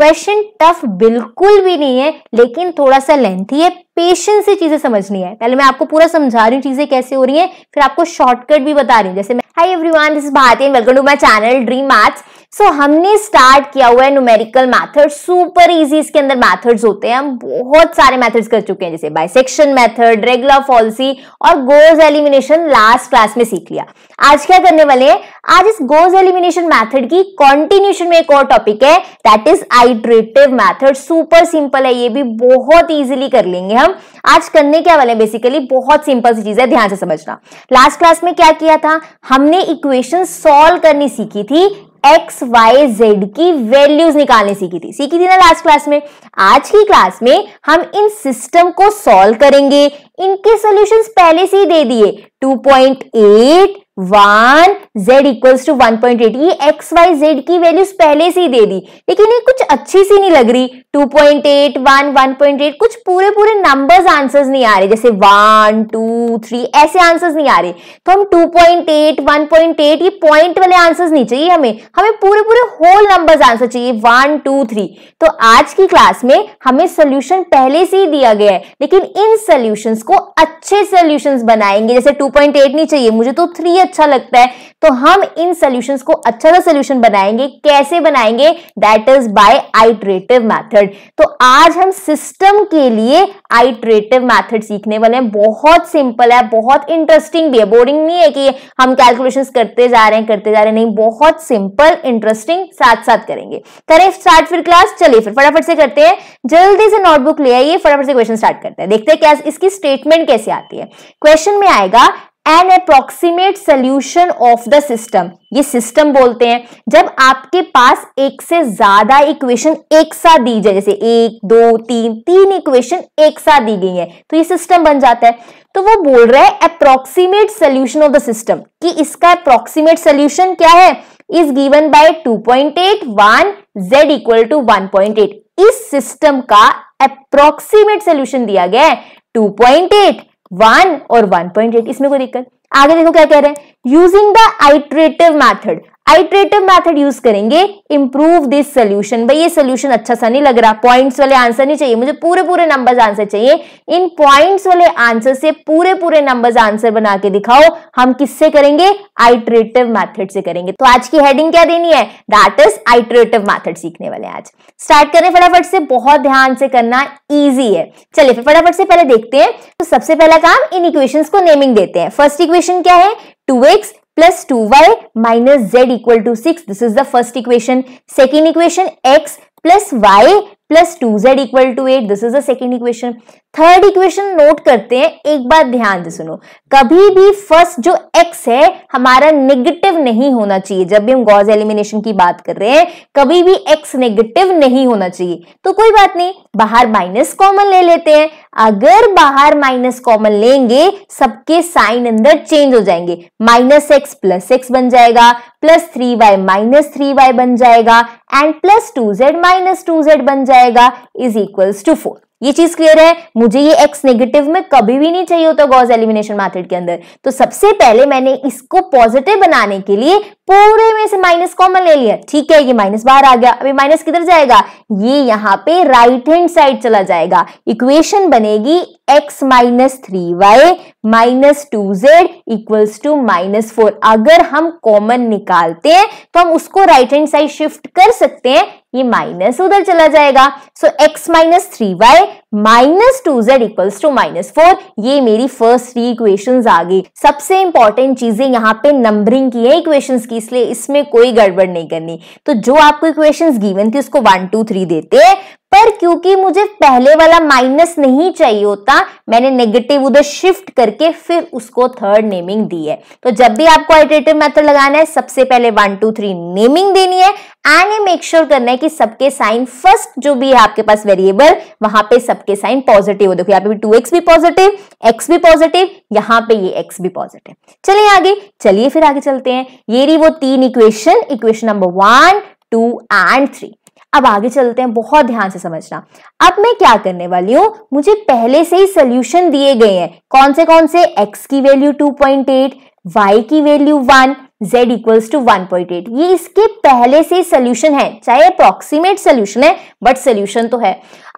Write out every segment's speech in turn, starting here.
Question tough बिल्कुल भी नहीं है लेकिन थोड़ा सा लेंथी है पेशेंस से चीजें समझनी है पहले मैं आपको पूरा समझा रही हूँ चीजें कैसे हो रही हैं फिर आपको शॉर्टकट भी बता रही हूँ जैसे hi everyone this Bharti and welcome to my channel dream maths so so, हमने स्टार्ट किया हुआ है न्यूमेरिकल मैथड सुपर इजी इसके अंदर मैथड्स होते हैं हम बहुत सारे मैथड्स कर चुके हैं जैसे बाइसेक्शन मैथड रेगुलर फॉल्सी और गोज एलिमिनेशन लास्ट क्लास में सीख लिया आज क्या करने वाले हैं आज इस गोज एलिमिनेशन मैथड की कॉन्टिन्यूशन में एक और टॉपिक है that is iterative method super simple है ये भी बहुत ईजिली कर लेंगे हम हम आज करने क्या वाले बेसिकली बहुत सिंपल सी चीज है ध्यान से समझना लास्ट क्लास में क्या किया था हमने इक्वेशन सॉल्व करनी सीखी थी एक्स वाई जेड की वैल्यूज निकालनी सीखी थी सीखी थी ना लास्ट क्लास में आज की क्लास में हम इन सिस्टम को सॉल्व करेंगे इनके सॉल्यूशंस पहले से ही दे दिए 2.8 one z equals to one point eight ये एक्स वाई जेड की वैल्यूज पहले से ही दे दी लेकिन ये कुछ अच्छी सी नहीं लग रही two point eight one one point eight कुछ पूरे पूरे नंबर्स आंसर्स नहीं आ रहे जैसे वन टू थ्री ऐसे आंसर्स नहीं आ रहे तो हम two point eight one point eight ये पॉइंट वाले आंसर्स नहीं चाहिए हमें हमें पूरे पूरे होल नंबर आंसर चाहिए वन टू थ्री तो आज की क्लास में हमें सोल्यूशन पहले से ही दिया गया है लेकिन इन सोल्यूशन को अच्छे सोल्यूशन बनाएंगे जैसे टू पॉइंट एट नहीं चाहिए मुझे तो थ्री अच्छा लगता है तो हम इन सोल्यूशन को अच्छा सा सोल्यूशन बनाएंगे कैसे बनाएंगे that is by iterative method तो आज हम सिस्टम के लिए आइट्रेटिव मैथड सीखने वाले हैं बहुत सिंपल है बहुत इंटरेस्टिंग भी है बोरिंग नहीं है कि हम कैलकुलेशन करते जा रहे हैं करते जा रहे हैं नहीं बहुत सिंपल इंटरेस्टिंग साथ साथ करेंगे करें स्टार्ट फिर क्लास चलिए फिर फटाफट से करते हैं जल्दी से नोटबुक ले आइए फटाफट से क्वेश्चन स्टार्ट करते हैं देखते हैं क्या इसकी स्टेटमेंट कैसे आती है क्वेश्चन में आएगा an approximate solution of the system ये सिस्टम बोलते हैं जब आपके पास एक से ज्यादा इक्वेशन एक साथ दी जाए जैसे एक दो तीन तीन इक्वेशन एक साथ दी गई है तो ये सिस्टम बन जाता है तो वो बोल रहा है approximate solution of the system कि इसका अप्रोक्सीमेट सोल्यूशन क्या है is given by 2.8 one z equal to eight इस सिस्टम का अप्रोक्सीमेट सोल्यूशन दिया गया है टू पॉइंट एट वन और वन पॉइंट एट इसमें कोई दिक्कत आगे देखो क्या कह रहे हैं using the iterative method iterative method use करेंगे इंप्रूव दिस सोल्यूशन भाई ये सोल्यूशन अच्छा सा नहीं लग रहा पॉइंट्स वाले आंसर नहीं चाहिए मुझे पूरे पूरे नंबर आंसर चाहिए इन पॉइंट्स वाले आंसर से पूरे पूरे नंबर आंसर बना के दिखाओ हम किससे करेंगे आइट्रेटिव मैथड से करेंगे तो आज की हेडिंग क्या देनी है दैट इज आइट्रेटिव मैथड सीखने वाले आज स्टार्ट करें फटाफट से बहुत ध्यान से करना ईजी है चलिए फिर फटाफट से पहले देखते हैं तो सबसे पहला काम इन इक्वेशन को नेमिंग देते हैं फर्स्ट इक्वेशन क्या है two x plus 2y minus z equal to 6. This is the first equation. Second equation x plus y plus two z equal to eight this is the second equation third equation note करते हैं एक बार ध्यान से सुनो कभी भी first जो x है हमारा नेगेटिव नहीं होना चाहिए जब भी हम गॉज एलिमिनेशन की बात कर रहे हैं कभी भी एक्स नेगेटिव नहीं होना चाहिए तो कोई बात नहीं बाहर माइनस कॉमन ले लेते हैं अगर बाहर माइनस कॉमन लेंगे सबके साइन अंदर चेंज हो जाएंगे माइनस एक्स प्लस एक्स बन जाएगा plus three Y minus three y बन जाएगा and plus two Z minus two z बन जाएगा इज इक्वल्स टू फोर ये चीज क्लियर है मुझे ये एक्स नेगेटिव में कभी भी नहीं चाहिए होता गॉज एलिमिनेशन मेथड के अंदर तो सबसे पहले मैंने इसको पॉजिटिव बनाने के लिए पूरे में से माइनस कॉमन ले लिया ठीक है ये माइनस बाहर आ गया अभी माइनस किधर जाएगा ये यहाँ पे राइट हैंड साइड चला जाएगा इक्वेशन बनेगी x minus three Y minus two z equals to minus four अगर हम कॉमन निकालते हैं तो हम उसको राइट हैंड साइड शिफ्ट कर सकते हैं ये माइनस उधर चला जाएगा so x minus three Y minus two z equals to minus four ये मेरी फर्स्ट थ्री इक्वेशन आ गई सबसे इंपॉर्टेंट चीजें यहाँ पे नंबरिंग की है इक्वेशन की इसलिए इसमें कोई गड़बड़ नहीं करनी तो जो आपको इक्वेशन गिवन थी उसको वन टू थ्री देते हैं पर क्योंकि मुझे पहले वाला माइनस नहीं चाहिए होता मैंने नेगेटिव उधर शिफ्ट करके फिर उसको थर्ड नेमिंग दी है तो जब भी आपको आइटरेटिव मेथड लगाना है सबसे पहले वन टू थ्री नेमिंग देनी है एंड ये मेक श्योर करना है कि सबके साइन फर्स्ट जो भी है आपके पास वेरिएबल वहां पे सबके साइन पॉजिटिव हो देखो यहाँ पे टू एक्स भी पॉजिटिव एक्स भी पॉजिटिव यहाँ पे ये एक्स भी पॉजिटिव चलिए आगे चलिए फिर आगे चलते हैं ये रही वो तीन equation equation number one two and three अब आगे चलते हैं बहुत ध्यान से समझना अब मैं क्या करने वाली हूँ मुझे पहले से ही सोल्यूशन दिए गए हैं कौन से कौन से एक्स की वैल्यू 2.8 y की वैल्यू 1 z इक्वल्स टू 1.8 ये इसके पहले से सोल्यूशन है चाहे अप्रोक्सीमेट सोल्यूशन है बट सोल्यूशन तो है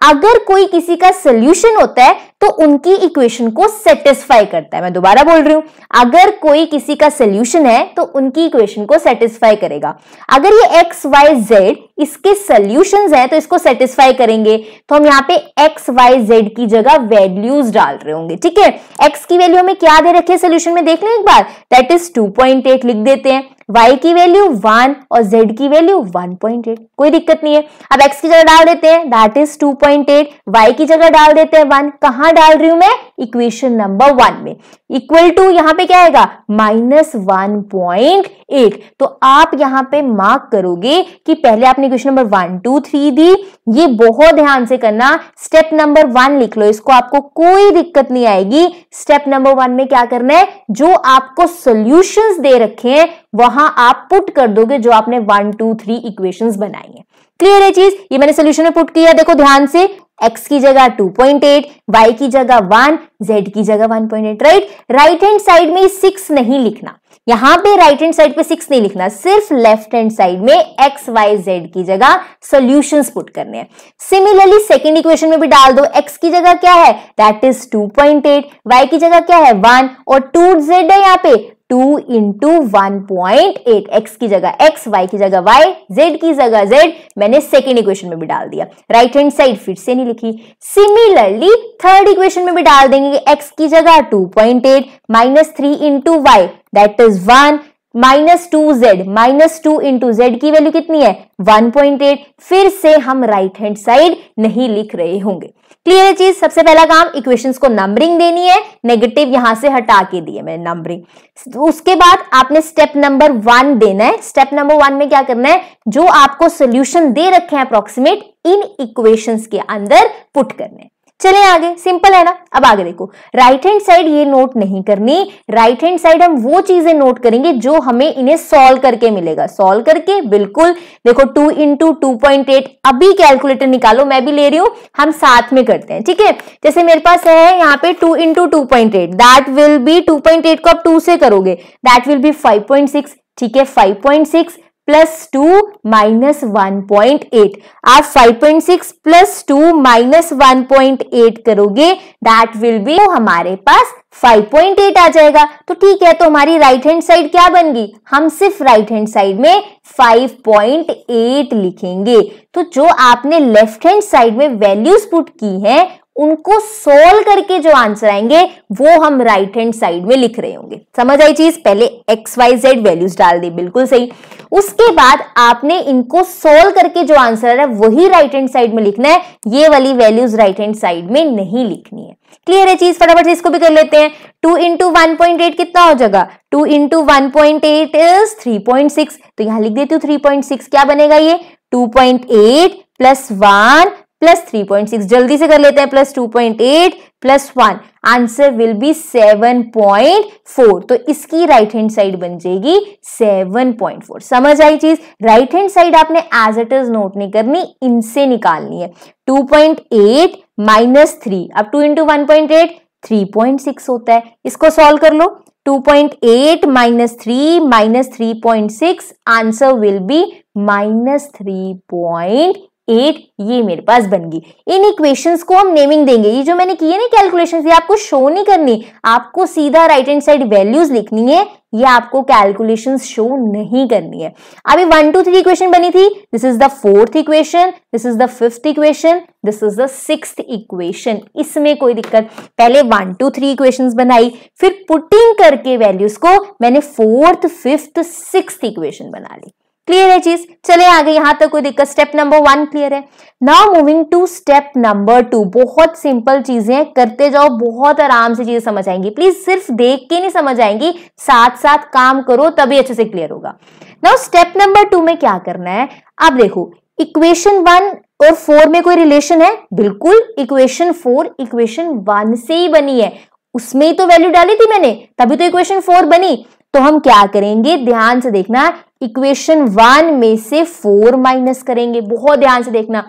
अगर कोई किसी का सोल्यूशन होता है तो उनकी इक्वेशन को सेटिस्फाई करता है मैं दोबारा बोल रही हूं अगर कोई किसी का सोल्यूशन है तो उनकी इक्वेशन को सेटिस्फाई करेगा अगर ये एक्स वाई जेड इसके सोल्यूशन है तो इसको सेटिस्फाई करेंगे तो हम यहाँ पे एक्स वाई जेड की जगह वैल्यूज डाल रहे होंगे ठीक है एक्स की वैल्यू हमें क्या दे रखे सोल्यूशन में देख लें एक बार दैट इज टू लिख देते हैं y की वैल्यू वन और z की वैल्यू 1.8 कोई दिक्कत नहीं है अब x की जगह डाल देते हैं दैट इज 2.8 y की जगह डाल देते हैं वन कहा डाल रही हूं मैं इक्वेशन नंबर वन में इक्वल टू यहां पे क्या आएगा माइनस वन पॉइंट एट तो आप यहां पे मार्क करोगे कि पहले आपने question number one two three दी ये बहुत ध्यान से करना स्टेप नंबर वन लिख लो इसको आपको कोई दिक्कत नहीं आएगी स्टेप नंबर वन में क्या करना है जो आपको सोल्यूशन दे रखे हैं वह वहां आप पुट कर दोगे जो आपने वन टू थ्री इक्वेशन बनाई है क्लियर है चीज ये मैंने सोल्यूशन में पुट किया देखो ध्यान से x की जगह 2.8, y की जगह 1, z की जगह 1.8, राइट राइट हैंड साइड में 6 नहीं लिखना यहां पे राइट हैंड साइड पे 6 नहीं लिखना सिर्फ लेफ्ट हैंड साइड में x, y, z की जगह सोल्यूशन पुट करने हैं सिमिलरली सेकेंड इक्वेशन में भी डाल दो x की जगह क्या है दैट इज 2.8, y की जगह क्या है 1 और 2z है यहाँ पे two into one point eight x की जगह एक्स वाई की जगह वाई जेड की जगह जेड मैंने सेकेंड इक्वेशन में भी डाल दिया राइट हैंड साइड फिर से नहीं लिखी सिमिलरली थर्ड इक्वेशन में भी डाल देंगे एक्स की जगह two point eight minus three into y that is one minus two Z minus two into z की वैल्यू कितनी है 1.8 फिर से हम राइट हैंड साइड नहीं लिख रहे होंगे क्लियर है चीज सबसे पहला काम इक्वेशंस को नंबरिंग देनी है नेगेटिव यहां से हटा के दिए मैंने नंबरिंग उसके बाद आपने स्टेप नंबर वन देना है स्टेप नंबर वन में क्या करना है जो आपको सोल्यूशन दे रखे हैं अप्रोक्सीमेट इन इक्वेशन के अंदर पुट करने चले आगे सिंपल है ना अब आगे देखो राइट हैंड साइड ये नोट नहीं करनी राइट हैंड साइड हम वो चीजें नोट करेंगे जो हमें इन्हें सॉल्व करके मिलेगा सॉल्व करके बिल्कुल देखो two into two point eight अभी कैलकुलेटर निकालो मैं भी ले रही हूं हम साथ में करते हैं ठीक है जैसे मेरे पास है यहाँ पे two into two point eight that will be two point eight को आप टू से करोगे that will be five point six ठीक है five point six plus two minus one point eight आप five point six plus two minus one point eight करोगे that will be तो हमारे पास फाइव पॉइंट एट आ जाएगा तो ठीक है तो हमारी राइट हैंड साइड क्या बन गई हम सिर्फ राइट हैंड साइड में फाइव पॉइंट एट लिखेंगे तो जो आपने लेफ्ट हैंड साइड में वैल्यूज पुट की हैं उनको सोल्व करके जो आंसर आएंगे वो हम राइट हैंड साइड में लिख रहे होंगे समझ आई चीज पहले एक्स वाई जेड वैल्यूज डाल दी बिल्कुल सही उसके बाद आपने इनको सोल्व करके जो आंसर आ रहा है वही राइट हैंड साइड में लिखना है ये वाली वैल्यूज राइट हैंड साइड में नहीं लिखनी है क्लियर है चीज फटाफट से इसको भी कर लेते हैं two into one point eight कितना हो जाएगा two into one point eight is three point six तो यहां लिख देती हूँ थ्री पॉइंट सिक्स क्या बनेगा ये two point eight plus one plus three point six जल्दी से कर लेते हैं plus two point eight plus one answer will be seven point four तो इसकी राइट हैंड साइड बन जाएगी सेवन पॉइंट फोर समझ आई चीज राइट हैंड साइड आपने एज इट इज नोट नहीं करनी इनसे निकालनी है two point eight minus three अब two into one point eight three point six होता है इसको सॉल्व कर लो 2.8 minus three minus three point six answer will be minus three point eight ये मेरे पास बन गई इन इक्वेशंस को हम नेमिंग देंगे ये जो मैंने किए ना कैलकुलेशन ये आपको शो नहीं करनी आपको सीधा राइट हैंड साइड वैल्यूज लिखनी है ये आपको कैलकुलेशन शो नहीं करनी है अभी वन टू थ्री इक्वेशन बनी थी this is the fourth equation this is the fifth equation this is the six equation इसमें कोई दिक्कत पहले वन टू थ्री इक्वेशन बनाई फिर पुटिंग करके वैल्यूज को मैंने फोर्थ फिफ्थ सिक्स इक्वेशन बना ली क्लियर है चीज चले आगे यहां तक कोई दिक्कत स्टेप नंबर वन क्लियर है now moving to step number two बहुत सिंपल चीजें करते जाओ बहुत आराम से चीजें समझ आएंगी प्लीज सिर्फ देख के नहीं समझ आएंगी साथ साथ काम करो तभी अच्छे से क्लियर होगा नाउ स्टेप नंबर टू में क्या करना है अब देखो इक्वेशन वन और फोर में कोई रिलेशन है बिल्कुल इक्वेशन फोर इक्वेशन वन से ही बनी है उसमें ही तो वैल्यू डाली थी मैंने तभी तो इक्वेशन फोर बनी तो हम क्या करेंगे ध्यान से देखना इक्वेशन वन में से फोर माइनस करेंगे बहुत ध्यान से देखना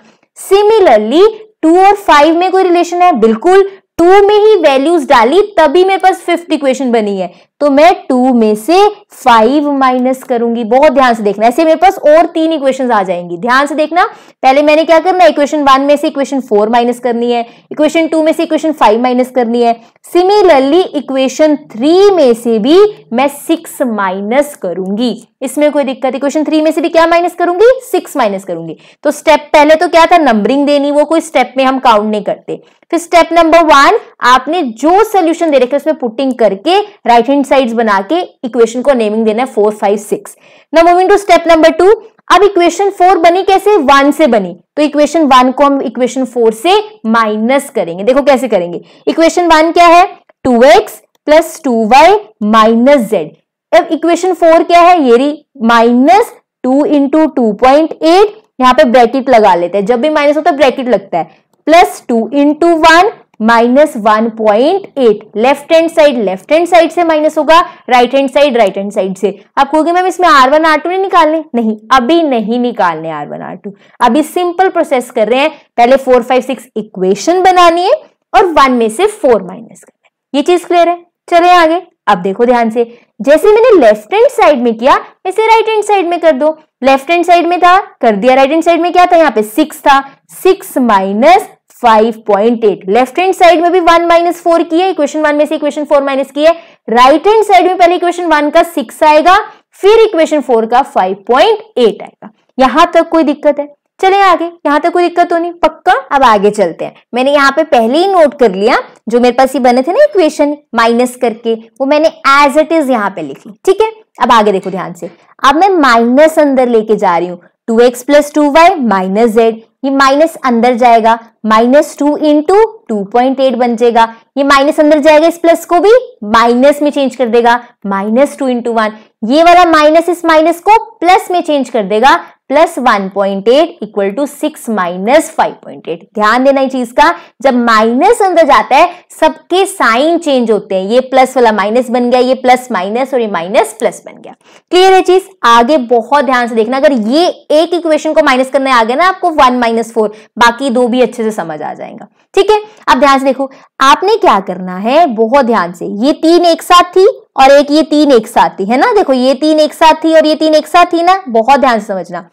सिमिलरली टू और फाइव में कोई रिलेशन है बिल्कुल टू में ही वैल्यूज डाली तभी मेरे पास फिफ्थ इक्वेशन बनी है तो मैं टू में से फाइव माइनस करूंगी बहुत ध्यान से देखना ऐसे मेरे पास और तीन इक्वेशन आ जाएंगी ध्यान से देखना पहले मैंने क्या करना इक्वेशन वन में से इक्वेशन फोर माइनस करनी है इक्वेशन टू में से इक्वेशन फाइव माइनस करनी है सिमिलरली इक्वेशन थ्री में से भी मैं सिक्स माइनस करूंगी इसमें कोई दिक्कत इक्वेशन थ्री में से भी क्या माइनस करूंगी सिक्स माइनस करूंगी तो स्टेप पहले तो क्या था नंबरिंग देनी वो कोई स्टेप में हम काउंट नहीं करते फिर स्टेप नंबर वन आपने जो सोल्यूशन दे रखे उसमें पुटिंग करके राइट हैंड साइड्स बना के इक्वेशन को नेमिंग देना है फोर फाइव सिक्स ना moving to step number two अब इक्वेशन फोर बनी कैसे वन से बनी तो इक्वेशन वन को हम इक्वेशन फोर से माइनस करेंगे देखो कैसे करेंगे इक्वेशन वन क्या है two x plus two y minus z अब इक्वेशन फोर क्या है ये रही minus two into two point eight यहाँ पे ब्रैकेट लगा लेते हैं जब भी माइनस होता है ब्रैकेट लगता है plus two into one minus one point eight left hand side left hand side से माइनस होगा right hand side right hand side से आप कहोगे मैम इसमें आर वन आर टू नहीं निकालने नहीं अभी नहीं निकालने आर वन आर टू अभी सिंपल प्रोसेस कर रहे हैं पहले फोर फाइव सिक्स इक्वेशन बनानी है और वन में से फोर माइनस करना है ये चीज क्लियर है चले आगे अब देखो ध्यान से जैसे मैंने लेफ्ट हैंड साइड में किया ऐसे राइट हैंड साइड में कर दो लेफ्ट हैंड साइड में था कर दिया राइट हैंड साइड में क्या था यहाँ पे सिक्स था six minus 5.8 left hand side में भी 1 माइनस फोर की है इक्वेशन वन में से इक्वेशन फोर माइनस की है राइट हैंड साइड में पहले इक्वेशन वन का सिक्स आएगा फिर इक्वेशन फोर का 5.8 आएगा यहां तक कोई दिक्कत है चले आगे यहां तक कोई दिक्कत तो नहीं पक्का अब आगे चलते हैं मैंने यहाँ पे पहले ही नोट कर लिया जो मेरे पास ये बने थे ना इक्वेशन माइनस करके वो मैंने एज इट इज यहाँ पे लिख ली ठीक है अब आगे देखो ध्यान से अब मैं माइनस अंदर लेके जा रही हूँ two x plus two y minus z ये माइनस अंदर जाएगा minus two into two point eight बन जाएगा ये माइनस अंदर जाएगा इस प्लस को भी माइनस में चेंज कर देगा माइनस टू इंटू वन ये वाला माइनस इस माइनस को प्लस में चेंज कर देगा plus one point eight equal to six minus five point eight ध्यान देना चीज का जब माइनस अंदर जाता है सबके साइन चेंज होते हैं ये प्लस वाला माइनस बन गया ये प्लस माइनस और ये माइनस प्लस बन गया क्लियर है चीज आगे बहुत ध्यान से देखना अगर ये एक इक्वेशन को माइनस करने आ गया ना आपको वन माइनस फोर बाकी दो भी अच्छे से समझ आ जाएगा ठीक है अब ध्यान से देखो आपने क्या करना है बहुत ध्यान से ये तीन एक साथ थी और एक ये तीन एक साथ थी है ना देखो ये तीन एक साथ थी और ये तीन एक साथ थी ना बहुत ध्यान से समझना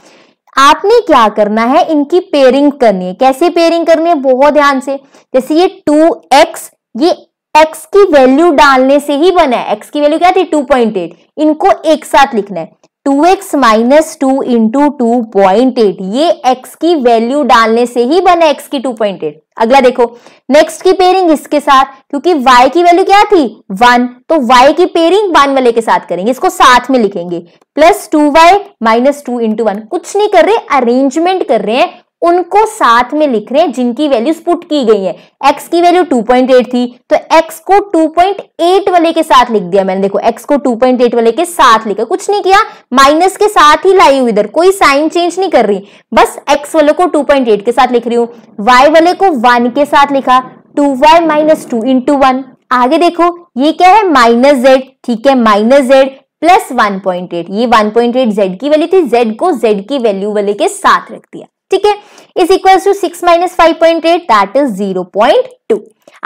आपने क्या करना है इनकी पेयरिंग करनी है कैसे पेयरिंग करनी है बहुत ध्यान से जैसे ये टू एक्स ये एक्स की वैल्यू डालने से ही बना है एक्स की वैल्यू क्या थी टू पॉइंट एट इनको एक साथ लिखना है two x minus two into two point eight ये x की वैल्यू डालने से ही बना एक्स की टू पॉइंट एट अगला देखो नेक्स्ट की पेयरिंग इसके साथ क्योंकि y की वैल्यू क्या थी वन तो y की पेयरिंग वन वाले के साथ करेंगे इसको साथ में लिखेंगे plus two y minus two into one कुछ नहीं कर रहे अरेंजमेंट कर रहे हैं उनको साथ में लिख रहे हैं जिनकी वैल्यूज पुट की गई है x की वैल्यू 2.8 थी तो x को 2.8 वाले के साथ लिख दिया मैंने देखो x को 2.8 वाले के साथ लिखा कुछ नहीं किया माइनस के साथ ही लाई हूं इधर कोई साइन चेंज नहीं कर रही बस x वाले को 2.8 के साथ लिख रही हूँ y वाले को 1 के साथ लिखा 2y y minus two into one आगे देखो ये क्या है माइनस जेड ठीक है माइनस जेड प्लस एट ये एट z की वैल्यू थी z को z की वैल्यू वाले के साथ रख दिया ठीक है is equal to six minus five point eight that is zero point two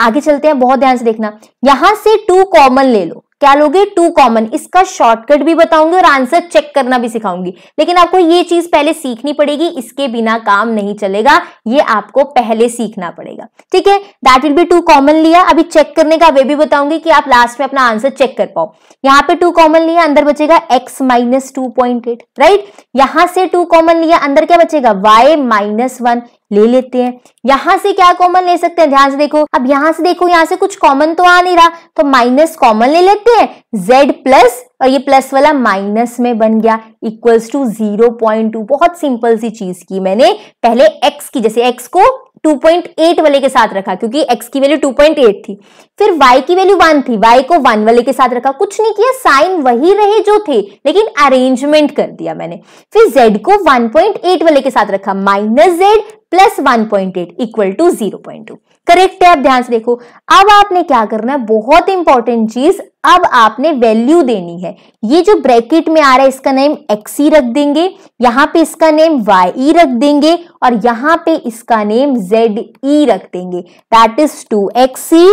आगे चलते हैं बहुत ध्यान से देखना यहां से टू कॉमन ले लो क्या लोगे टू कॉमन इसका शॉर्टकट भी बताऊंगी और आंसर चेक करना भी सिखाऊंगी लेकिन आपको ये चीज पहले सीखनी पड़ेगी इसके बिना काम नहीं चलेगा ये आपको पहले सीखना पड़ेगा ठीक है that will be two common लिया अभी चेक करने का वे भी बताऊंगी कि आप लास्ट में अपना आंसर चेक कर पाओ यहाँ पे टू कॉमन लिया अंदर बचेगा x minus two point eight right यहां से टू कॉमन लिया अंदर क्या बचेगा वाई माइनस वन ले लेते हैं यहां से क्या कॉमन ले सकते हैं ध्यान से देखो अब यहां से देखो यहां से कुछ कॉमन तो आ नहीं रहा तो माइनस कॉमन ले लेते हैं जेड प्लस और ये प्लस वाला माइनस में बन गया equals to zero point two बहुत सिंपल सी चीज की मैंने पहले एक्स की जैसे एक्स को 2.8 वाले के साथ रखा क्योंकि x की वैल्यू 2.8 थी फिर y की वैल्यू 1 थी y को 1 वाले के साथ रखा कुछ नहीं किया साइन वही रहे जो थे लेकिन अरेंजमेंट कर दिया मैंने फिर z को 1.8 वाले के साथ रखा minus z plus one point eight equal to zero point two correct है आप ध्यान से देखो अब आपने क्या करना है बहुत इंपॉर्टेंट चीज अब आपने वैल्यू देनी है ये जो ब्रैकेट में आ रहा है इसका नेम ई e रख देंगे यहाँ पे इसका नेम वाई e रख देंगे और यहाँ पे इसका नेम जेड ई रख देंगे that is two x e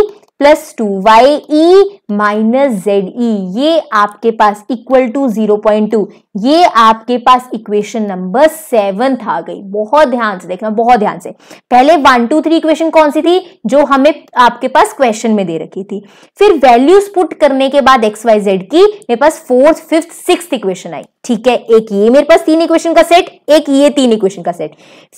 plus two Y e minus Z e ये आपके पास equal to zero point two ये आपके पास इक्वेशन नंबर सेवन था गई बहुत ध्यान से देखना बहुत ध्यान से पहले वन टू थ्री इक्वेशन कौन सी थी जो हमें आपके पास क्वेश्चन में दे रखी थी फिर वैल्यूज पुट करने के बाद एक्स वाई जेड की मेरे पास फोर्थ फिफ्थ सिक्स इक्वेशन आई ठीक है एक ये मेरे पास तीन इक्वेशन का सेट एक ये तीन इक्वेशन का सेट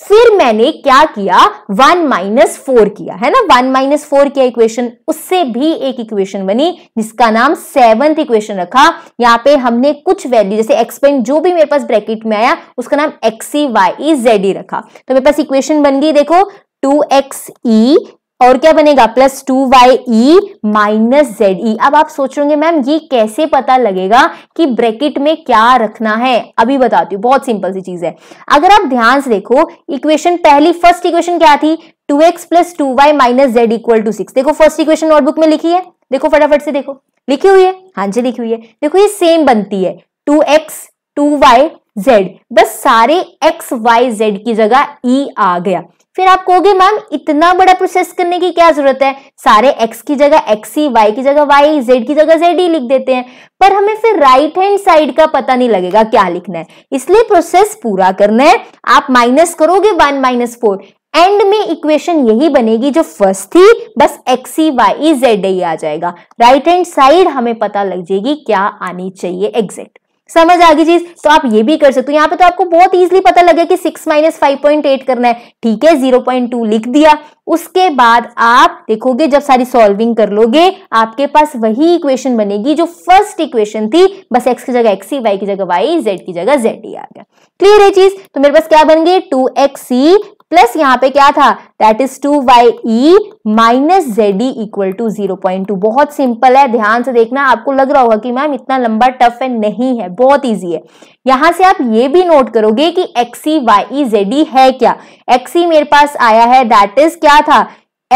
फिर मैंने क्या किया वन माइनस फोर किया है ना वन माइनस फोर किया इक्वेशन उससे भी एक इक्वेशन बनी जिसका नाम सेवंथ इक्वेशन रखा यहाँ पे हमने कुछ वैल्यू जैसे एक्सपेन जो भी मेरे पास ब्रैकेट में आया उसका नाम एक्सी वाई जेड रखा तो मेरे पास इक्वेशन बन गई देखो टू एक्स ई और क्या बनेगा plus two Y e minus Z e अब आप सोच रहे मैम ये कैसे पता लगेगा कि ब्रैकेट में क्या रखना है अभी बताती हूँ बहुत सिंपल सी चीज है अगर आप ध्यान से देखो इक्वेशन पहली फर्स्ट इक्वेशन क्या थी two x plus two y minus z equal to six देखो फर्स्ट इक्वेशन नोटबुक में लिखी है देखो फटाफट से देखो लिखी हुई है हाँ जी लिखी हुई है देखो ये सेम बनती है two x two y z बस सारे एक्स वाई जेड की जगह ई e आ गया फिर आप कहोगे मैम इतना बड़ा प्रोसेस करने की क्या जरूरत है सारे x की जगह एक्स ही वाई की जगह वाई z की जगह z ही लिख देते हैं पर हमें फिर राइट हैंड साइड का पता नहीं लगेगा क्या लिखना है इसलिए प्रोसेस पूरा करना है आप माइनस करोगे वन माइनस फोर एंड में इक्वेशन यही बनेगी जो फर्स्ट थी बस एक्स ई वाई जेड ही आ जाएगा राइट हैंड साइड हमें पता लग जाएगी क्या आनी चाहिए एग्जेक्ट समझ आ गई चीज तो आप ये भी कर सकते हो यहाँ पे तो आपको बहुत इजीली पता लगे कि six minus five point eight करना है ठीक है जीरो पॉइंट टू लिख दिया उसके बाद आप देखोगे जब सारी सॉल्विंग कर लोगे आपके पास वही इक्वेशन बनेगी जो फर्स्ट इक्वेशन थी बस एक्स की जगह एक्स वाई की जगह वाई जेड की जगह जेड ही आ गया क्लियर है चीज तो मेरे पास क्या बन गए टू एक्स सी प्लस यहाँ पे क्या था that is two Y e minus Z e equal to zero point two बहुत सिंपल है ध्यान से देखना आपको लग रहा होगा कि मैम इतना लंबा टफ है नहीं है बहुत इजी है यहां से आप ये भी नोट करोगे कि एक्सी वाई जेड ई है क्या एक्सी e मेरे पास आया है दैट इज क्या था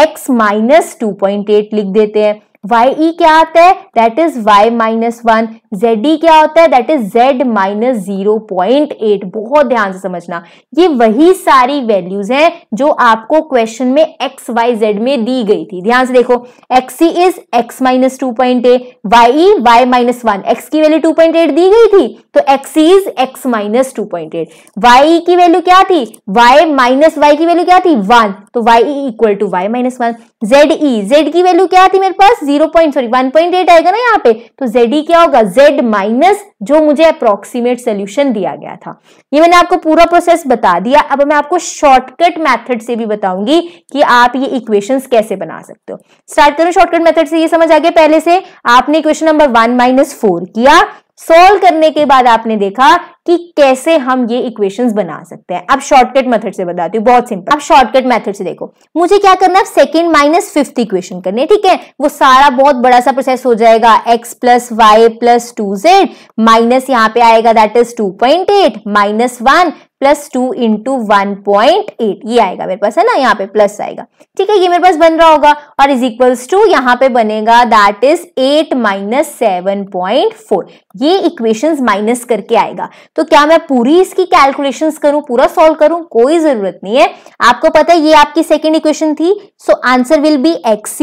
x minus two point eight लिख देते हैं वाई ई e क्या आता है that is y minus one z e क्या होता है that is z minus zero point eight बहुत ध्यान से समझना ये वही सारी वैल्यूज हैं जो आपको क्वेश्चन में एक्स वाई जेड में दी गई थी ध्यान से देखो x c is x minus two point eight y E y minus one x की वैल्यू टू पॉइंट एट दी गई थी तो x c is x minus two point eight y की वैल्यू क्या थी वाई माइनस वाई की value क्या थी वन तो y equal to y minus one z e z की वैल्यू क्या थी मेरे पास zero point sorry one point eight आएगा ना यहाँ पे तो जेड ई e क्या होगा जेड माइनस जो मुझे अप्रोक्सीमेट सोल्यूशन दिया गया था ये मैंने आपको पूरा प्रोसेस बता दिया अब मैं आपको शॉर्टकट मैथड से भी बताऊंगी कि आप ये इक्वेशंस कैसे बना सकते हो स्टार्ट करो शॉर्टकट मैथड से ये समझ आ गया पहले से आपने equation number one minus four किया सोल्व करने के बाद आपने देखा कि कैसे हम ये इक्वेशंस बना सकते हैं अब शॉर्टकट मेथड से बताती हूँ बहुत सिंपल अब शॉर्टकट मेथड से देखो मुझे क्या करना है सेकेंड माइनस फिफ्थ इक्वेशन करनी है ठीक है वो सारा बहुत बड़ा सा प्रोसेस हो जाएगा x plus y plus two Z minus यहाँ पे आएगा that is two point eight minus one plus two into one point eight ये आएगा मेरे पास है ना यहाँ पे प्लस आएगा ठीक है ये मेरे पास बन रहा होगा और इज इक्वल्स टू यहाँ पे बनेगा that is eight minus seven point four ये इक्वेशंस माइनस करके आएगा तो क्या मैं पूरी इसकी कैलकुलेशंस करूँ पूरा सॉल्व करूँ कोई जरूरत नहीं है आपको पता है ये आपकी सेकेंड इक्वेशन थी so answer will be x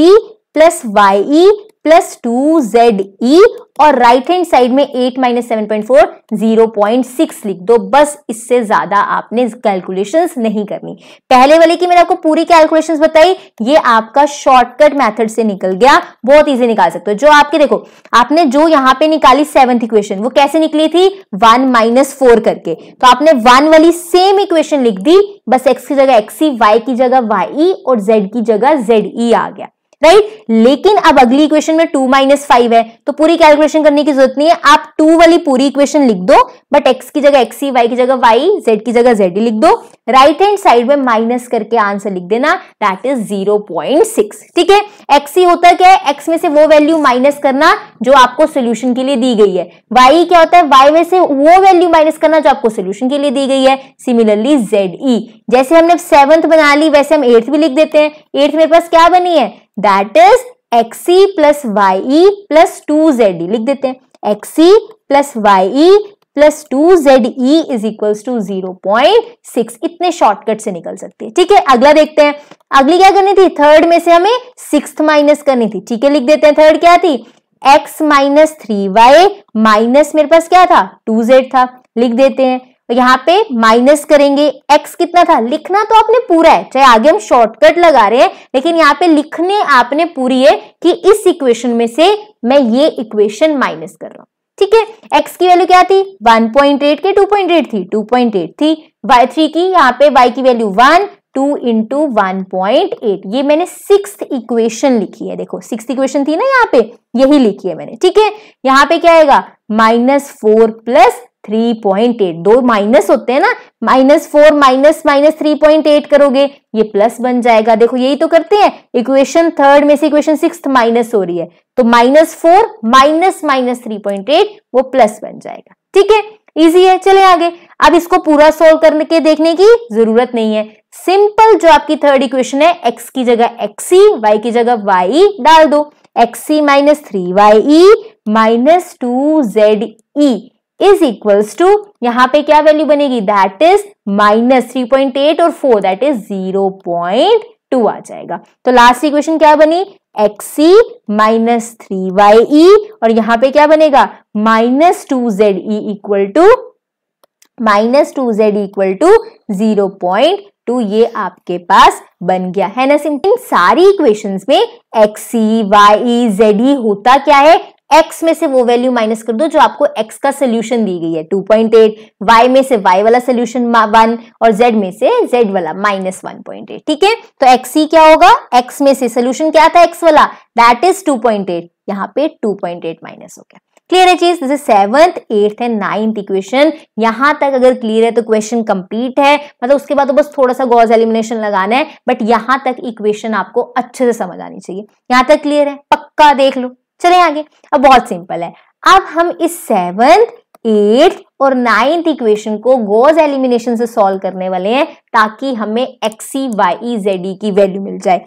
plus y plus two z e और राइट हैंड साइड में eight minus seven point four zero point six लिख दो बस इससे ज्यादा आपने कैलकुलेशंस नहीं करनी पहले वाले की मैंने आपको पूरी कैलकुलेशंस बताई ये आपका शॉर्टकट मेथड से निकल गया बहुत इजी निकाल सकते हो जो आपके देखो आपने जो यहाँ पे निकाली सेवंथ इक्वेशन वो कैसे निकली थी वन माइनस फोर करके तो आपने वन वाली सेम इक्वेशन लिख दी बस एक्स की जगह एक्स वाई की जगह वाई और जेड की जगह जेड ई e आ गया राइट right? लेकिन अब अगली इक्वेशन में टू माइनस फाइव है तो पूरी कैलकुलेशन करने की जरूरत नहीं है आप टू वाली पूरी इक्वेशन लिख दो बट एक्स की जगह एक्स ही वाई की जगह वाई जेड की जगह जेड लिख दो राइट हैंड साइड में माइनस करके आंसर लिख देना that is zero point six ठीक है एक्स ही होता क्या है एक्स में से वो वैल्यू माइनस करना जो आपको सोल्यूशन के लिए दी गई है वाई क्या होता है वाई में से वो वैल्यू माइनस करना जो आपको सोल्यूशन के लिए दी गई है सिमिलरली जेड ई जैसे हमने सेवंथ बना ली वैसे हम एट्थ भी लिख देते हैं एट्थ मेरे पास क्या बनी है that is x plus y plus two z e लिख देते हैं x plus y plus two z e is equal to zero point six इतने शॉर्टकट से निकल सकती है ठीक है अगला देखते हैं अगली क्या करनी थी थर्ड में से हमें सिक्स माइनस करनी थी ठीक है लिख देते हैं थर्ड क्या थी x minus three Y minus मेरे पास क्या था टू जेड था लिख देते हैं तो यहाँ पे माइनस करेंगे एक्स कितना था लिखना तो आपने पूरा है चाहे आगे हम शॉर्टकट लगा रहे हैं लेकिन यहाँ पे लिखने आपने पूरी है कि इस इक्वेशन में से मैं ये इक्वेशन माइनस कर रहा हूं ठीक है x की वैल्यू क्या थी 1.8 के 2.8 थी 2.8 थी y3 की यहाँ पे y की वैल्यू 1 टू इंटू वन ये मैंने सिक्स इक्वेशन लिखी है देखो सिक्स इक्वेशन थी ना यहाँ पे यही लिखी है मैंने ठीक है यहाँ पे क्या आएगा minus four plus three point eight दो माइनस होते हैं ना minus four minus minus three point eight करोगे ये प्लस बन जाएगा देखो यही तो करते हैं इक्वेशन थर्ड में से इक्वेशन सिक्स माइनस हो रही है तो minus four minus minus three point eight वो प्लस बन जाएगा ठीक है इजी है चले आगे अब इसको पूरा सोल्व करने के देखने की जरूरत नहीं है सिंपल जो आपकी थर्ड इक्वेशन है एक्स की जगह एक्सी वाई e, की जगह वाई e, डाल दो x e minus three Y minus two z e is equals to यहाँ पे क्या वैल्यू बनेगी that is minus three point eight और four that is zero point two आ जाएगा तो लास्ट इक्वेशन क्या बनी x e minus three y e और यहाँ पे क्या बनेगा minus two z e equal to minus two z equal to zero point two ये आपके पास बन गया है ना सिंपल इन सारी इक्वेशंस में एक्सी वाई जेड ई होता क्या है एक्स में से वो वैल्यू माइनस कर दो जो आपको एक्स का सोल्यूशन दी गई है 2.8 वाई में से वाई वाला सोल्यूशन वन और जेड में से जेड वाला माइनस वन पॉइंट एट ठीक है तो एक्स ही क्या होगा एक्स में से सोल्यूशन क्या था एक्स वाला दैट इज 2.8 यहाँ पे 2.8 माइनस हो गया क्लियर है चीज जैसे seventh eighth and ninth equation यहां तक अगर क्लियर है तो क्वेश्चन कंप्लीट है मतलब उसके बाद तो बस थोड़ा सा गॉज एलिमिनेशन लगाना है बट यहां तक इक्वेशन आपको अच्छे से समझ आनी चाहिए यहां तक क्लियर है पक्का देख लो चले आगे अब बहुत सिंपल है अब हम इस सेवन्थ एट्थ और नाइन्थ इक्वेशन को गोज एलिमिनेशन से सॉल्व करने वाले हैं ताकि हमें एक्सी वाई जेड की वैल्यू मिल जाए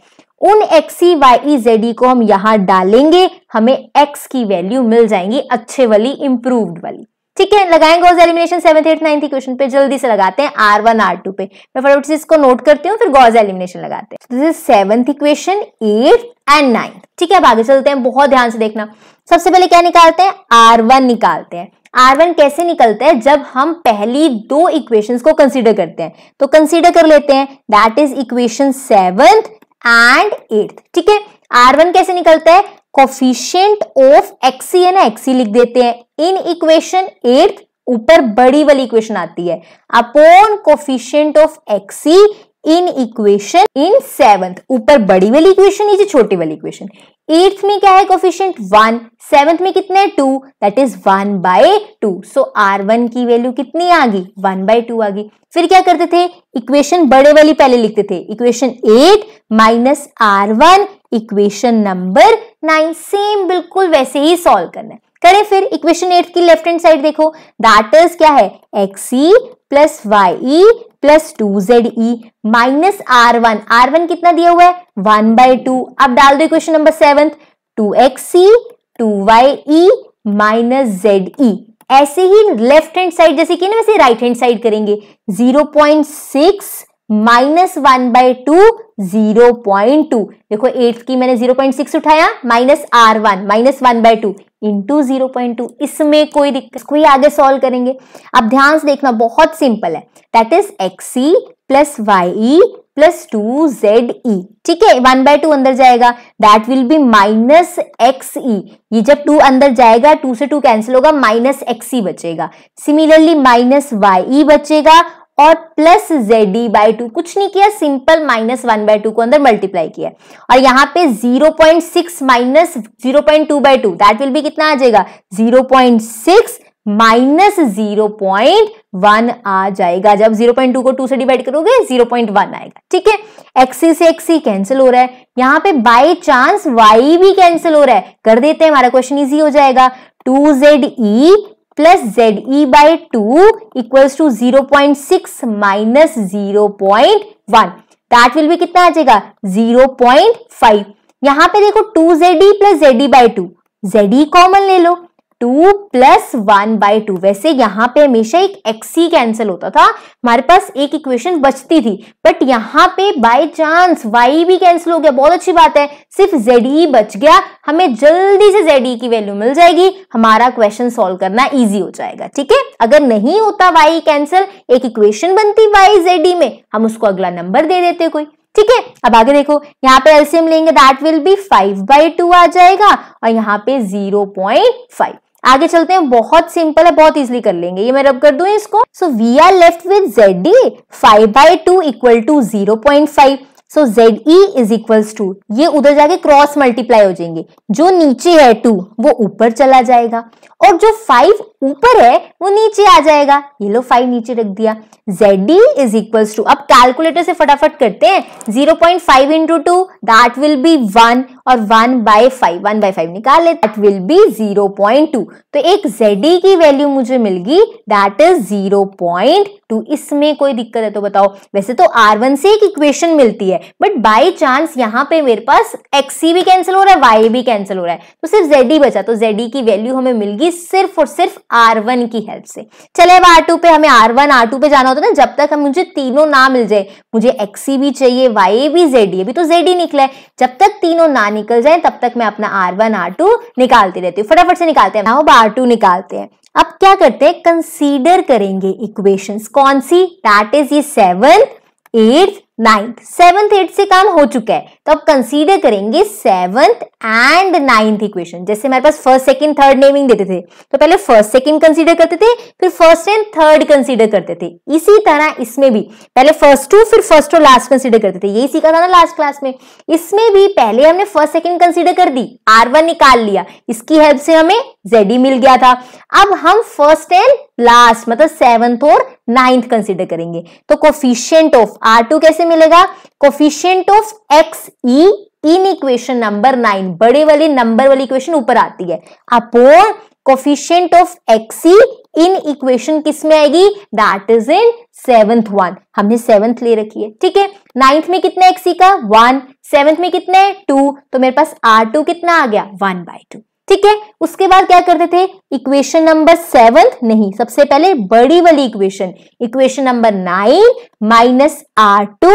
उन एक्सी वाई जेड को हम यहां डालेंगे हमें एक्स की वैल्यू मिल जाएंगी अच्छे वाली इंप्रूव्ड वाली ठीक है लगाएंगे Gauss elimination seven eight ninth question पे जल्दी से लगाते हैं आर वन आर टू पे मैं फटाफट से इसको नोट करती हूँ फिर गॉज एलिमिनेशन लगाते हैं this is equation eight and ninth ठीक है अब आगे चलते हैं बहुत ध्यान से देखना सबसे पहले क्या निकालते हैं आर वन निकालते हैं आर वन कैसे निकलता है जब हम पहली दो इक्वेशन को कंसिडर करते हैं तो कंसिडर कर लेते हैं that is equation seventh and eighth ठीक है आर वन कैसे निकलता है कोफिशियंट ऑफ एक्सी है ना एक्सी लिख देते हैं इन इक्वेशन एट्थ ऊपर बड़ी वाली इक्वेशन आती है upon coefficient of x e in equation in seventh ऊपर बड़ी वाली इक्वेशन नीचे छोटी वाली इक्वेशन एट्थ में क्या है कोफिशियंट वन सेवंथ में कितने two that is one by two so r one की वैल्यू कितनी आ गई वन बाय टू आ गई फिर क्या करते थे इक्वेशन बड़े वाली पहले लिखते थे equation eight minus r one equation number nine same बिल्कुल वैसे ही सॉल्व करना है करें फिर इक्वेशन एट की लेफ्ट हैंड साइड देखो दैट इज क्या है x e plus y plus two z ई minus r one r one कितना दिया हुआ है वन बाई टू अब डाल दो equation number seven two x c two Y e minus Z e ऐसे ही लेफ्ट हैंड साइड जैसे कि ना वैसे राइट हैंड साइड करेंगे zero point six minus one by two zero point two देखो एट्थ की मैंने जीरो पॉइंट सिक्स उठाया minus r one minus one by two into zero point two इसमें कोई दिक्कत कोई आगे सॉल्व करेंगे अब ध्यान से देखना बहुत सिंपल है that is x e plus y plus two z e ठीक है वन बाय टू अंदर जाएगा that will be minus x e ये जब टू अंदर जाएगा टू से टू कैंसिल होगा माइनस एक्स ई बचेगा सिमिलरली माइनस वाई ई बचेगा और plus Z E by two कुछ नहीं किया simple minus one by two को अंदर मल्टीप्लाई किया और यहाँ पे zero point six minus zero point two by two that will भी कितना आ जाएगा zero point six minus zero point one आ जाएगा जब जीरो पॉइंट टू को टू से डिवाइड करोगे जीरो पॉइंट वन आएगा ठीक है एक्सी से एक्सी कैंसिल हो रहा है यहाँ पे बाय चांस वाई भी कैंसिल हो रहा है कर देते हैं हमारा क्वेश्चन इजी हो जाएगा two z e plus Z E by two equals to zero point six minus zero point one that will भी कितना आ जाएगा जीरो पॉइंट फाइव यहाँ पे देखो two z e plus Z E by two z E common ले लो two plus one by two वैसे यहाँ पे हमेशा एक एक्स ही कैंसिल होता था हमारे पास एक इक्वेशन बचती थी बट यहाँ पे बाय चांस वाई भी कैंसिल हो गया बहुत अच्छी बात है सिर्फ जेड ई बच गया हमें जल्दी से जेड ई e की वैल्यू मिल जाएगी हमारा क्वेश्चन सॉल्व करना ईजी हो जाएगा ठीक है अगर नहीं होता वाई कैंसिल एक इक्वेशन बनती वाई जेड ई में हम उसको अगला नंबर दे देते कोई ठीक है अब आगे देखो यहाँ पे एलसीएम लेंगे that will be five by two आ जाएगा और यहाँ पे जीरो पॉइंट फाइव आगे चलते हैं बहुत सिंपल है बहुत इजीली कर लेंगे ये मैं रब कर दूं इसको so we are left with z d five by two equal to zero point five so z e is equal to ये उधर जाके क्रॉस मल्टीप्लाई हो जाएंगे जो नीचे है टू वो ऊपर चला जाएगा और जो फाइव ऊपर है वो नीचे आ जाएगा ये लो फाइव नीचे रख दिया ZD is equals to अब कैलकुलेटर से फटाफट करते हैं 0.5 point five into two that will be one और one by five one by five निकाल ले दैट विल बी 0.2 तो एक ZD की वैल्यू मुझे मिल गई दैट इज 0.2 इसमें कोई दिक्कत है तो बताओ वैसे तो R1 से एक इक्वेशन मिलती है बट बाय चांस यहाँ पे मेरे पास XC भी कैंसिल हो रहा है Y भी कैंसिल हो रहा है तो सिर्फ ZD बचा तो ZD की वैल्यू हमें मिल गई सिर्फ और सिर्फ R1 की हेल्प से चले अब R2 पे हमें R1 R2 पे जाना तो ना जब तक हम मुझे तीनों ना मिल जाए मुझे एक्सी भी चाहिए वाई भी जेड ये भी तो जेड ही निकला है जब तक तीनों ना निकल जाए तब तक मैं अपना आर वन आर टू निकालती रहती हूँ फटाफट से निकालते हैं अब आर टू निकालते हैं अब क्या करते हैं कंसीडर करेंगे इक्वेशंस कौन सी दैट इज ये seven eight ninth seventh eight से काम हो चुका है तो अब कंसीडर करेंगे सेवंथ एंड नाइन्थ इक्वेशन जैसे हमारे पास फर्स्ट सेकंड थर्ड नेमिंग देते थे तो पहले फर्स्ट सेकंड कंसीडर करते थे फिर फर्स्ट एंड थर्ड कंसीडर करते थे इसी तरह इसमें भी पहले फर्स्ट टू फिर फर्स्ट और लास्ट कंसिडर करते थे यही सीखा था ना लास्ट क्लास में इसमें भी पहले हमने फर्स्ट सेकेंड कंसिडर कर दी आर निकाल लिया इसकी हेल्प से हमें जेडी e मिल गया था अब हम फर्स्ट एंड लास्ट मतलब सेवंथ और नाइन्थ कंसिडर करेंगे तो कोफिशियंट ऑफ आर कैसे मिलेगा coefficient of x e in equation number nine बड़े वाले नंबर वाली इक्वेशन ऊपर आती है upon coefficient of x e in equation किस में आएगी that is in seventh one हमने सेवेंथ ले रखी है ठीक है नाइन्थ में कितना एक्सी e का वन सेवेंथ में कितना है टू तो मेरे पास आर टू कितना आ गया वन बाय टू ठीक है उसके बाद क्या करते थे इक्वेशन नंबर सेवन नहीं सबसे पहले बड़ी वाली equation equation number nine minus r two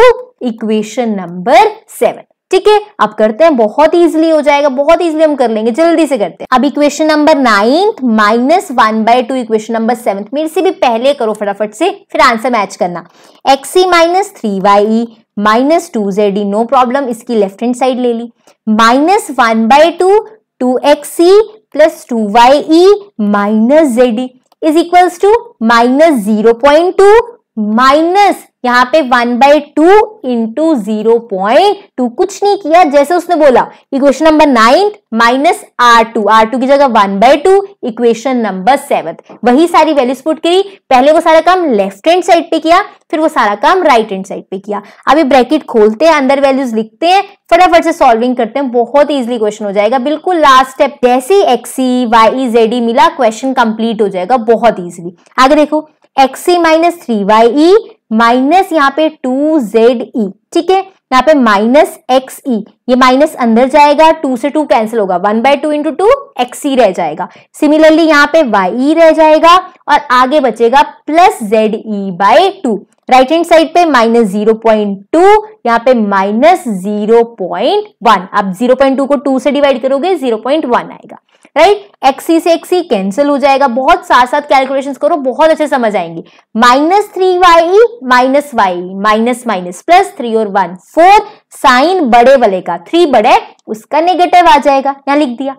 equation number seven ठीक है अब करते हैं बहुत इजीली हो जाएगा बहुत इजीली हम कर लेंगे जल्दी से करते हैं अब equation number nine minus one by two equation number seven मेरे से भी पहले करो फटाफट से फिर आंसर मैच करना x e minus three Y minus two z e no problem इसकी लेफ्ट हैंड साइड ले ली minus one by two 2xe plus 2ye minus ze is equals to minus 0.2 minus यहाँ पे one by two into zero point two कुछ नहीं किया जैसे उसने बोला equation number nine minus r two r two की जगह one by two equation number seven वही सारी वैल्यूज पुट करी पहले वो सारा काम लेफ्ट हैंड साइड पे किया फिर वो सारा काम राइट हैंड साइड पे किया अभी ब्रैकेट खोलते हैं अंदर वैल्यूज लिखते हैं फटाफट से सॉल्विंग करते हैं बहुत इजिली क्वेश्चन हो जाएगा बिल्कुल लास्ट स्टेप जैसे एक्सी वाई जेडी मिला क्वेश्चन कंप्लीट हो जाएगा बहुत ईजिली आगे देखो x e minus three y e minus यहाँ पे टू जेड ई ठीक है यहाँ पे माइनस एक्स ई ये माइनस अंदर जाएगा टू से टू कैंसिल होगा one by two into two x e रह जाएगा सिमिलरली यहाँ पे वाई e रह जाएगा और आगे बचेगा plus Z E by two right hand side पे माइनस जीरो पॉइंट टू यहाँ पे माइनस जीरो पॉइंट वन आप जीरो पॉइंट टू को टू से डिवाइड करोगे जीरो पॉइंट वन आएगा राइट एक्सी e से एक्सी कैंसिल e हो जाएगा बहुत साथ साथ कैलकुलेशन करो बहुत अच्छे समझ आएंगे minus three Y minus Y minus minus plus three और वन फोर साइन बड़े वाले का थ्री बड़े उसका नेगेटिव आ जाएगा यहां लिख दिया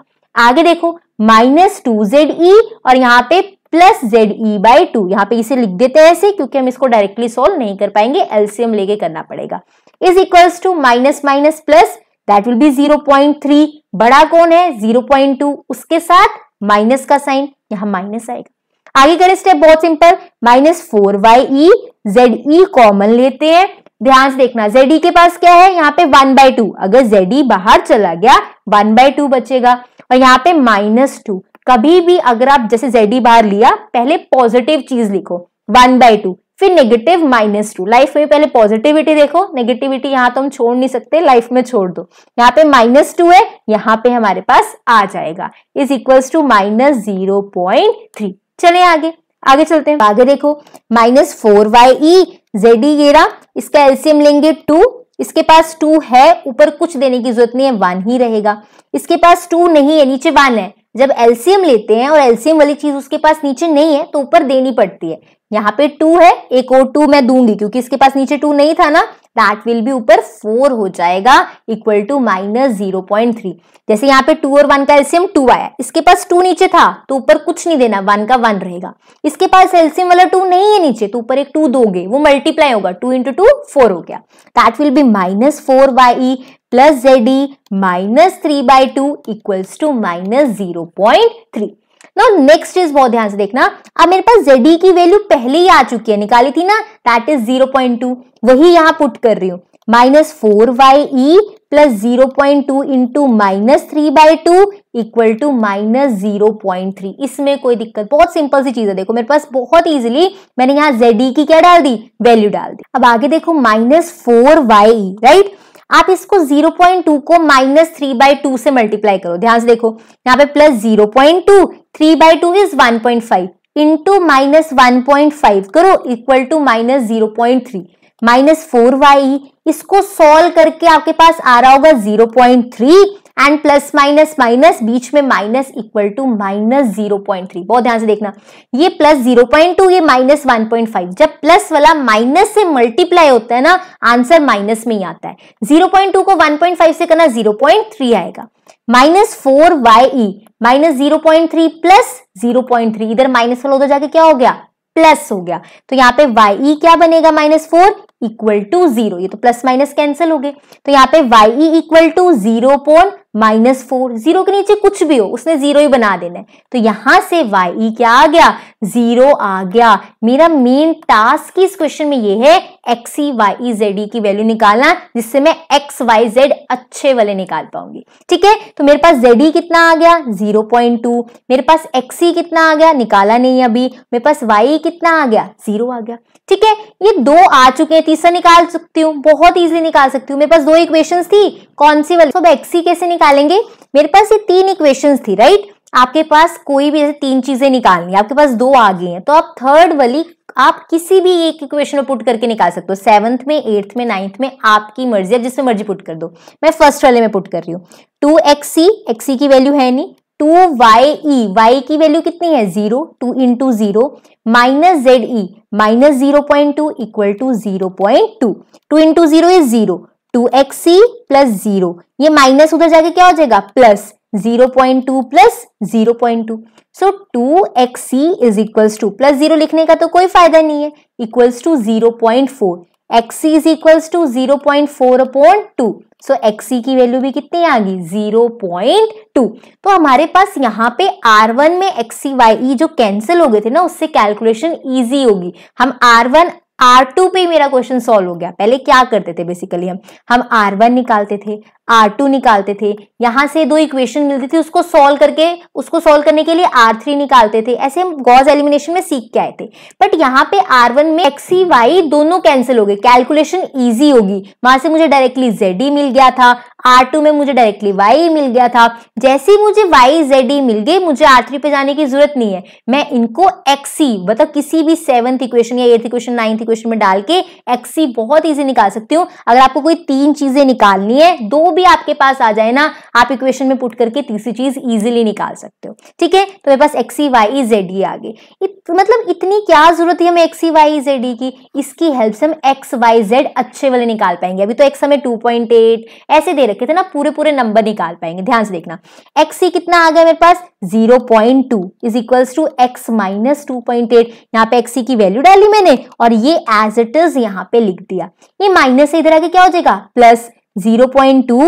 आगे देखो माइनस टू जेड ई और यहाँ पे plus Z E by two यहाँ पे इसे लिख देते हैं ऐसे क्योंकि हम इसको डायरेक्टली सोल्व नहीं कर पाएंगे एलसीएम लेके करना पड़ेगा is equals to minus minus plus that will be zero point three बड़ा कौन है जीरो पॉइंट टू उसके साथ माइनस का साइन यहाँ माइनस आएगा आगे करें स्टेप बहुत simple minus four Y E Z ई कॉमन लेते हैं ध्यान से देखना जेडी e के पास क्या है यहाँ पे वन बाय टू अगर जेडी e बाहर चला गया वन बाय टू बचेगा और यहाँ पे माइनस टू कभी भी अगर आप जैसे जेडी e बाहर लिया पहले पॉजिटिव चीज लिखो वन बाय टू फिर नेगेटिव माइनस टू लाइफ में पहले पॉजिटिविटी देखो नेगेटिविटी यहाँ तो हम छोड़ नहीं सकते लाइफ में छोड़ दो यहाँ पे माइनस टू है यहाँ पे हमारे पास आ जाएगा is equals to minus zero point three चले आगे आगे चलते हैं आगे देखो minus four Y Z E रहा इसका एलसीएम लेंगे टू इसके पास टू है ऊपर कुछ देने की जरूरत नहीं है वन ही रहेगा इसके पास टू नहीं है नीचे वन है जब एल्सियम लेते हैं और एल्सियम वाली चीज उसके पास नीचे नहीं है तो ऊपर देनी पड़ती है यहाँ पे टू है एक और टू मैं दूंगी क्योंकि इसके पास नीचे टू नहीं था ना दैट विल बी ऊपर फोर हो जाएगा equal to minus zero point three जैसे यहाँ पे टू और वन का एल्सियम टू आया इसके पास टू नीचे था तो ऊपर कुछ नहीं देना वन का वन रहेगा इसके पास एल्सियम वाला टू नहीं है नीचे तो ऊपर एक टू दोगे वो मल्टीप्लाई होगा टू इंटू टू फोर हो गया that will be minus four by plus Z E minus three by two equals to minus zero point three now next चीज बहुत ध्यान से देखना अब मेरे पास जेडी e की वैल्यू पहले ही आ चुकी है निकाली थी ना that is zero point two वही यहाँ पुट कर रही हूँ minus four Y E plus zero point two into minus three by two equal to minus zero point three इसमें कोई दिक्कत बहुत सिंपल सी चीज है देखो मेरे पास बहुत इजीली मैंने यहाँ जेड e की क्या डाल दी वैल्यू डाल दी अब आगे देखो माइनस फोर वाई राइट आप इसको जीरो पॉइंट टू को माइनस थ्री बाई टू से मल्टीप्लाई करो ध्यान से देखो यहाँ पे plus zero point two three by two is one point five into minus one point five करो equal to minus zero point three minus four Y इसको सोल्व करके आपके पास आ रहा होगा zero point three and plus minus minus बीच में minus equal to minus zero point three बहुत ध्यान से देखना ये प्लस जीरो पॉइंट टू ये माइनस वन पॉइंट फाइव जब प्लस वाला माइनस से मल्टीप्लाई होता है ना आंसर माइनस में ही आता है जीरो पॉइंट टू को वन पॉइंट फाइव से करना जीरो पॉइंट थ्री आएगा minus four Y minus zero point three plus zero point three इधर माइनस वाला उधर जाके क्या हो गया प्लस हो गया तो यहाँ पे वाई ई क्या बनेगा minus four equal to zero ये तो प्लस माइनस कैंसिल हो गए तो यहाँ पे Y E equal to zero point minus four zero के नीचे कुछ भी हो उसने जीरो ही बना देना है तो यहां से वाई क्या आ गया जीरो आ गया मेरा मेन टास्क इस क्वेश्चन में ये है एक्स वाई जेड की वैल्यू निकालना जिससे मैं एक्स वाई जेड अच्छे वाले निकाल पाऊंगी ठीक है तो मेरे पास जेड e कितना आ गया 0.2 मेरे पास एक्स e कितना आ गया निकाला नहीं अभी मेरे पास वाई e कितना आ गया जीरो आ गया ठीक है ये दो आ चुके हैं तीसरा निकाल सकती हूँ बहुत ईजिली निकाल सकती हूँ मेरे पास दो इक्वेशन थी कौन सी वाली तो एक्स कैसे निकालेंगे मेरे पास ये तीन इक्वेशन थी राइट आपके पास कोई भी ऐसे तीन चीजें निकालनी आपके पास दो आ गई हैं तो आप थर्ड वाली आप किसी भी एक इक्वेशन में पुट करके निकाल सकते हो सेवंथ में एट्थ में नाइन्थ में आपकी मर्जी आप जिसमें मर्जी पुट कर दो मैं फर्स्ट वाले में पुट कर रही हूँ टू एक्स सी एक्स की वैल्यू है नहीं टू वाई ई वाई की वैल्यू कितनी है zero two into zero minus Z E minus zero point two equal to zero point two two into zero is zero two x C plus zero ये minus उधर जाके क्या हो जाएगा plus 0.2 plus 0.2 so 2xc is equals to plus zero लिखने का तो कोई फायदा नहीं है equals to 0.4 xc is equals to 0.4 upon two so xc की वैल्यू भी कितनी आ गई 0.2 तो हमारे पास यहाँ पे r1 में xc ye जो कैंसिल हो गए थे ना उससे कैलकुलेशन इजी होगी हम r1 आर टू पे मेरा क्वेश्चन सॉल्व हो गया पहले क्या करते थे बेसिकली हम हम R1 निकालते थे आर टू निकालते थे यहां से दो इक्वेशन मिलती थी उसको सोल्व करके उसको सोल्व करने के लिए आर थ्री निकालते थे ऐसे हम गॉज एलिमिनेशन में सीख के आए थे बट यहाँ पे आर वन में एक्स वाई e दोनों कैंसिल हो गए कैलकुलेशन ईजी होगी वहां से मुझे डायरेक्टली जेड ई मिल गया था आर टू में मुझे डायरेक्टली वाई e मिल गया था जैसे ही मुझे वाई जेड ई मिल गई मुझे आर थ्री पे जाने की जरूरत नहीं है मैं इनको एक्सी e, मतलब किसी भी सेवंथ इक्वेशन या एथ इक्वेशन नाइन्थ इक्वेशन में डाल के एक्सी बहुत ईजी निकाल सकती हूँ अगर आपको कोई तीन चीजें निकालनी है दो भी आपके पास आ जाए ना आप इक्वेशन में पुट करके तीसरी चीज इजीली निकाल सकते हो ठीक है तो मेरे पास एक्स वाई जेड ही आगे इत, मतलब इतनी क्या जरूरत है हमें एक्स वाई जेड की इसकी हेल्प से हम एक्स वाई जेड अच्छे वाले निकाल पाएंगे अभी तो एक्स हमें टू पॉइंट एट ऐसे दे रखे थे ना पूरे पूरे नंबर निकाल पाएंगे ध्यान से देखना एक्स e कितना आ गया मेरे पास zero point two is equals to x minus two point eight यहाँ पे एक्स e की वैल्यू डाली मैंने और ये एज इट इज यहाँ पे लिख दिया ये माइनस से इधर आगे क्या हो जाएगा plus 0.2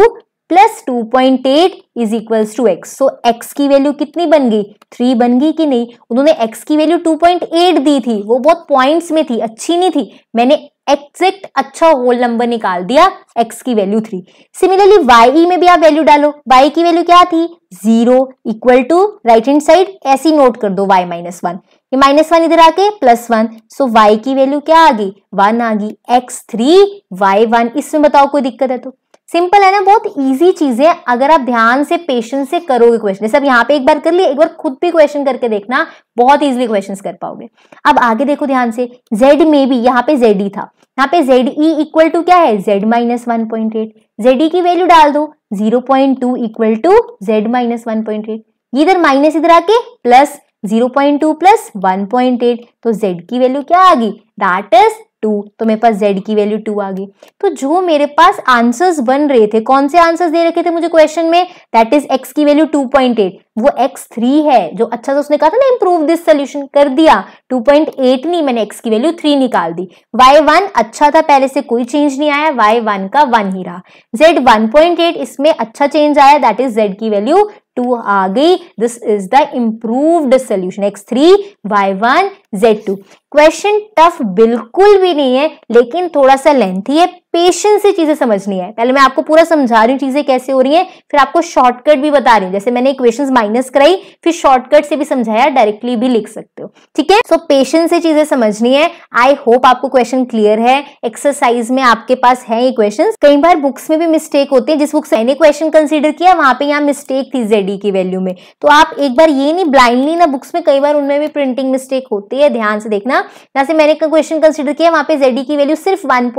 plus two point eight is equals to X so X की वैल्यू कितनी बन गई थ्री बन गई कि नहीं उन्होंने एक्स की वैल्यू टू पॉइंट एट दी थी वो बहुत पॉइंट्स में थी अच्छी नहीं थी मैंने एक्जेक्ट अच्छा होल नंबर निकाल दिया x की वैल्यू थ्री सिमिलरली y में भी आप वैल्यू डालो y की वैल्यू क्या थी zero equal to right hand side ऐसी नोट कर दो y माइनस वन ये माइनस वन इधर आके प्लस वन सो वाई की वैल्यू क्या आ गई वन आ गई एक्स थ्री वाई वन इसमें बताओ कोई दिक्कत है तो सिंपल है ना बहुत इजी चीज है अगर आप ध्यान से पेशेंस से करोगे क्वेश्चन सब यहाँ पे एक बार कर लिए एक बार खुद भी क्वेश्चन करके देखना बहुत इजीली क्वेश्चन कर पाओगे अब आगे देखो ध्यान से जेड में भी यहाँ पे जेड ई e था यहाँ पे जेड ई इक्वल टू क्या है Z minus one point eight Z E की वैल्यू डाल दो zero point two equal to Z minus one point eight इधर माइनस इधर आके प्लस 0.2 प्लस 1.8 तो z की वैल्यू क्या आ गई दैट इज टू तो मेरे पास z की वैल्यू टू आ गई तो जो मेरे पास आंसर्स बन रहे थे कौन से आंसर्स दे रखे थे मुझे क्वेश्चन में दैट इज x की वैल्यू 2.8 वो x3 है जो अच्छा से उसने कहा था ना इम्प्रूव दिस सोल्यूशन कर दिया 2.8 नहीं मैंने x की वैल्यू 3 निकाल दी y1 अच्छा था पहले से कोई चेंज नहीं आया y1 का 1 ही रहा z 1.8 इसमें अच्छा चेंज आया दैट इज z की वैल्यू 2 आ गई this is the improved solution x3 y1 z2 question tough बिल्कुल भी नहीं है लेकिन थोड़ा सा लेंथी है पेशेंस से चीजें समझनी है पहले मैं आपको पूरा समझा रही हूँ चीजें कैसे हो रही हैं फिर आपको शॉर्टकट भी बता रही हूँ जैसे मैंने इक्वेशंस माइनस कराई फिर शॉर्टकट से भी समझाया डायरेक्टली भी लिख सकते हो ठीक है सो पेशेंस से चीजें समझनी है आई होप आपको क्वेश्चन क्लियर है एक्सरसाइज में आपके पास है ये क्वेश्चन कई बार बुक्स में भी मिस्टेक होती है जिस बुक्स मैंने क्वेश्चन कंसिडर किया वहां पर यहाँ मिस्टेक थी जेडी की वैल्यू में तो आप एक बार ये नहीं ब्लाइंडली ना बुक्स में कई बार उनमें भी प्रिंटिंग मिस्टेक होती है ध्यान से देखना जैसे मैंने क्वेश्चन कंसिडर किया वहां पे जेडी की वैल्यू सिर्फ वन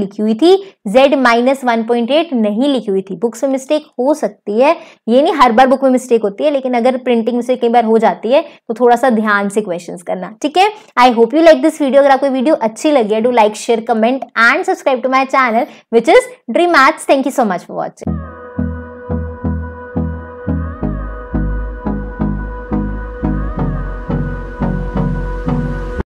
लिखी लिखी हुई थी z minus one point eight नहीं लिखी हुई थी बुक्स में मिस्टेक हो सकती है ये नहीं हर बार बुक में मिस्टेक होती है लेकिन अगर प्रिंटिंग मिस्टेक से कई बार हो जाती है तो थोड़ा सा ध्यान से क्वेश्चन करना ठीक है I hope you like this video अगर आपको वीडियो अच्छी लगी है do like share comment and subscribe to my channel which is Dream Maths thank you so much for watching